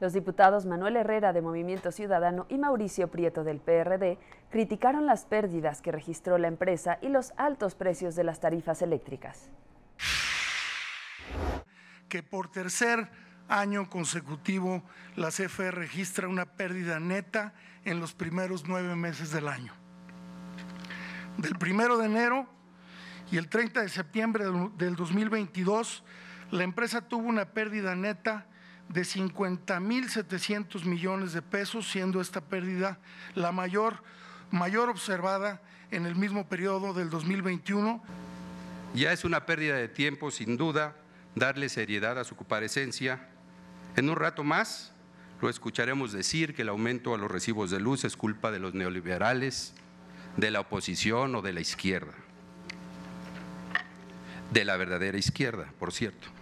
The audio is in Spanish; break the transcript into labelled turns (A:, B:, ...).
A: Los diputados Manuel Herrera de Movimiento Ciudadano y Mauricio Prieto del PRD criticaron las pérdidas que registró la empresa y los altos precios de las tarifas eléctricas.
B: Que por tercer año consecutivo la CFE registra una pérdida neta en los primeros nueve meses del año. Del primero de enero y el 30 de septiembre del 2022, la empresa tuvo una pérdida neta de 50.700 millones de pesos, siendo esta pérdida la mayor, mayor observada en el mismo periodo del 2021.
C: Ya es una
D: pérdida de tiempo, sin duda, darle seriedad a su comparecencia. En un rato más lo escucharemos decir que el aumento a los recibos de luz es culpa de los neoliberales, de la oposición o de la izquierda. De la verdadera izquierda, por cierto.